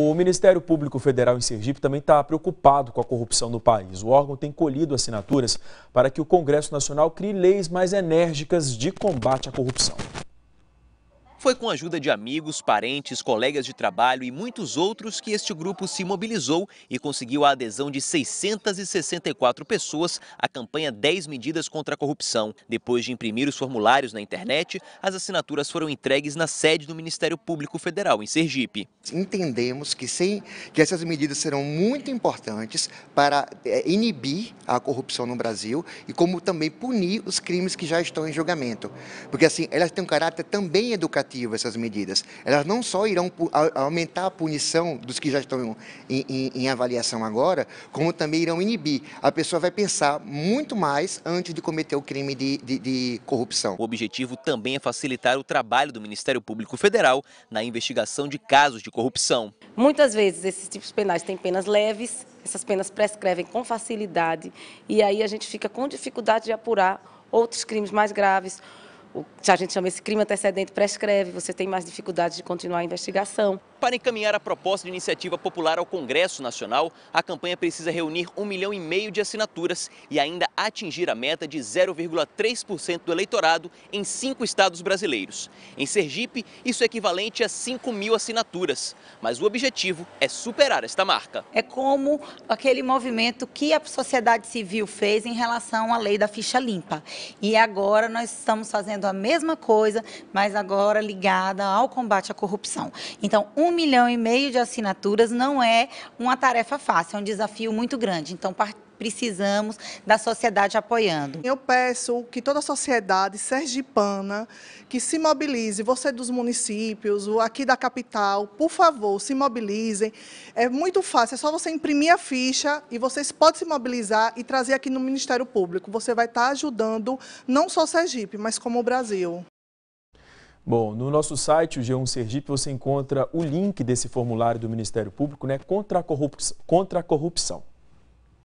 O Ministério Público Federal em Sergipe também está preocupado com a corrupção no país. O órgão tem colhido assinaturas para que o Congresso Nacional crie leis mais enérgicas de combate à corrupção. Foi com a ajuda de amigos, parentes, colegas de trabalho e muitos outros que este grupo se mobilizou e conseguiu a adesão de 664 pessoas à campanha 10 Medidas contra a Corrupção. Depois de imprimir os formulários na internet, as assinaturas foram entregues na sede do Ministério Público Federal, em Sergipe. Entendemos que, sem, que essas medidas serão muito importantes para eh, inibir a corrupção no Brasil e como também punir os crimes que já estão em julgamento. Porque assim, elas têm um caráter também educativo essas medidas. Elas não só irão aumentar a punição dos que já estão em, em, em avaliação agora, como também irão inibir. A pessoa vai pensar muito mais antes de cometer o crime de, de, de corrupção. O objetivo também é facilitar o trabalho do Ministério Público Federal na investigação de casos de corrupção. Muitas vezes esses tipos penais têm penas leves, essas penas prescrevem com facilidade e aí a gente fica com dificuldade de apurar outros crimes mais graves, o que a gente chama esse crime antecedente prescreve, você tem mais dificuldade de continuar a investigação. Para encaminhar a proposta de iniciativa popular ao Congresso Nacional, a campanha precisa reunir um milhão e meio de assinaturas e ainda atingir a meta de 0,3% do eleitorado em cinco estados brasileiros. Em Sergipe, isso é equivalente a 5 mil assinaturas, mas o objetivo é superar esta marca. É como aquele movimento que a sociedade civil fez em relação à lei da ficha limpa. E agora nós estamos fazendo a mesma coisa, mas agora ligada ao combate à corrupção. Então, um um milhão e meio de assinaturas não é uma tarefa fácil, é um desafio muito grande. Então, precisamos da sociedade apoiando. Eu peço que toda a sociedade sergipana que se mobilize, você dos municípios, aqui da capital, por favor, se mobilizem. É muito fácil, é só você imprimir a ficha e vocês podem se mobilizar e trazer aqui no Ministério Público. Você vai estar ajudando não só Sergipe, mas como o Brasil. Bom, no nosso site, o G1 Sergipe, você encontra o link desse formulário do Ministério Público, né? Contra a, corrupção. Contra a corrupção.